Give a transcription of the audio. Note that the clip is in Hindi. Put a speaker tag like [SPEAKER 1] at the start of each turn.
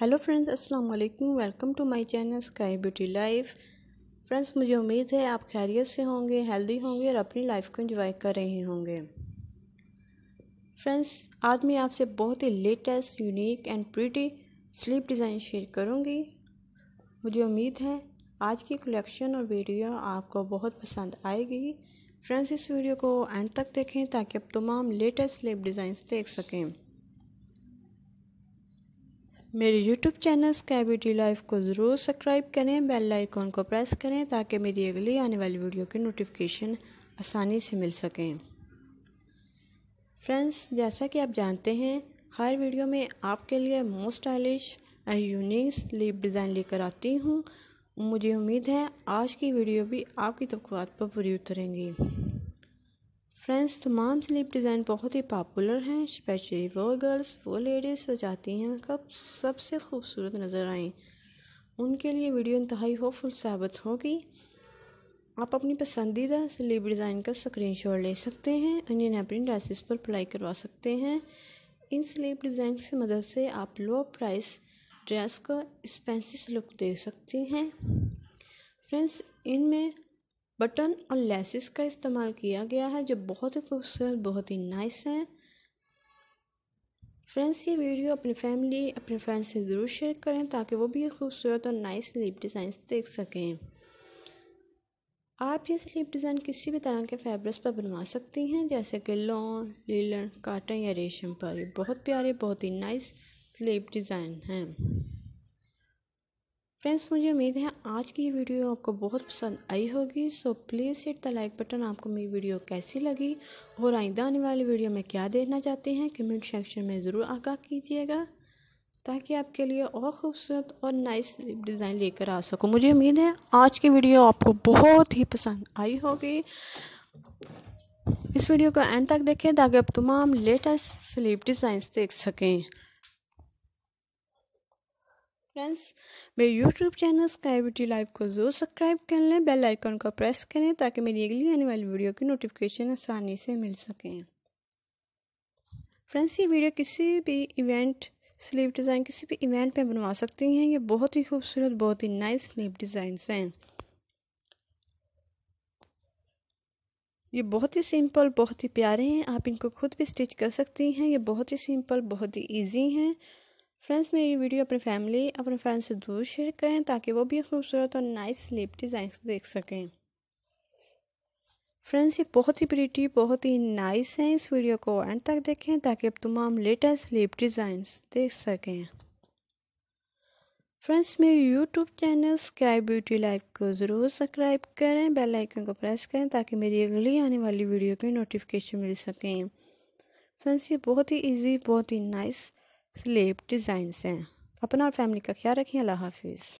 [SPEAKER 1] हेलो फ्रेंड्स अस्सलाम वालेकुम welcome to my channel sky beauty life friends मुझे उम्मीद है आप खैरियत से होंगे हेल्दी होंगे और अपनी लाइफ को एंजॉय कर रहे होंगे फ्रेंड्स आज मैं आपसे बहुत ही latest unique and pretty sleeve design share करूँगी मुझे उम्मीद है आज की कलेक्शन और वीडियो आपको बहुत पसंद आएगी फ्रेंड्स इस वीडियो को एंड तक देखें ताकि आप तमाम लेटेस्ट स्लीप डिज़ाइंस देख सकें मेरे यूट्यूब चैनल स्कैबी लाइफ को ज़रूर सब्सक्राइब करें बेल आइकॉन को प्रेस करें ताकि मेरी अगली आने वाली वीडियो की नोटिफिकेशन आसानी से मिल सकें फ्रेंड्स जैसा कि आप जानते हैं हर वीडियो में आपके लिए most stylish and unique sleeve design लेकर आती हूँ मुझे उम्मीद है आज की वीडियो भी आपकी तो पर पूरी उतरेंगी फ्रेंड्स तमाम स्लीप डिज़ाइन बहुत ही पॉपुलर हैं स्पेशली वो गर्ल्स वो लेडीज़ जो चाहती हैं कब सबसे खूबसूरत नज़र आएँ उनके लिए वीडियो इंतहाई होपफुल साबित होगी आप अपनी पसंदीदा स्लीप डिज़ाइन का स्क्रीनशॉट ले सकते हैं अन्य नेपरिन ड्रेसिस पर अप्लाई करवा सकते हैं इन स्लीप डिज़ाइन की मदद से आप लो प्राइस ड्रेस का एक्सपेंसिस लुक दे सकती हैं फ्रेंड्स इनमें बटन और लेसिस का इस्तेमाल किया गया है जो बहुत ही खूबसूरत बहुत ही नाइस हैं फ्रेंड्स ये वीडियो अपनी फैमिली अपने फ्रेंड्स से ज़रूर शेयर करें ताकि वो भी ये खूबसूरत और नाइस स्लीप डिज़ाइन देख सकें आप ये स्लीप डिज़ाइन किसी भी तरह के फैब्रिक्स पर बनवा सकती हैं जैसे कि लॉन लीलन काटन या रेशम पर बहुत प्यारे बहुत ही नाइस स्लीप डिज़ाइन हैं फ्रेंड्स मुझे उम्मीद है आज की ये वीडियो आपको बहुत पसंद आई होगी so please hit the like button आपको मेरी वीडियो कैसी लगी और आइंदा आने वाली वीडियो में क्या देखना चाहते हैं कमेंट सेक्शन में ज़रूर आगाह कीजिएगा ताकि आपके लिए और ख़ूबसूरत और नाइस डिज़ाइन लेकर आ सको मुझे उम्मीद है आज की वीडियो आपको बहुत ही पसंद आई होगी इस वीडियो को एंड तक देखें ताकि आप तमाम लेटेस्ट स्लीप डिज़ाइंस देख सकें फ्रेंड्स मेरे YouTube channel sky beauty live को जरूर सब्सक्राइब कर लें बेल आइकन को प्रेस करें ताकि मेरी अगली आने वाली वीडियो की नोटिफिकेशन आसानी से मिल सकें फ्रेंड्स ये वीडियो किसी भी इवेंट स्लीव डिज़ाइन किसी भी इवेंट में बनवा सकती हैं ये बहुत ही खूबसूरत बहुत ही नाइस स्लीव डिज़ाइन हैं ये बहुत ही सिंपल बहुत ही प्यारे हैं आप इनको खुद भी स्टिच कर सकती हैं ये बहुत ही सिंपल बहुत ही ईजी हैं फ्रेंड्स मैं ये वीडियो अपनी फैमिली अपने फ्रेंड्स से दूर शेयर करें ताकि वो भी खूबसूरत और नाइस स्लीप डिज़ाइन देख सकें फ्रेंड्स ये बहुत ही प्रिटी बहुत ही नाइस हैं इस वीडियो को एंड तक देखें ताकि आप तमाम लेटेस्ट स्लीप डिज़ाइंस देख सकें फ्रेंड्स मेरे YouTube channel sky beauty life को ज़रूर सब्सक्राइब करें बेल आइकन को प्रेस करें ताकि मेरी अगली आने वाली वीडियो की नोटिफिकेशन मिल सकें फ्रेंड्स ये बहुत ही इजी बहुत ही नाइस स्लेब डिज़ाइंस हैं अपना और फैमिली का ख्याल रखें अल्लाह हाफिज़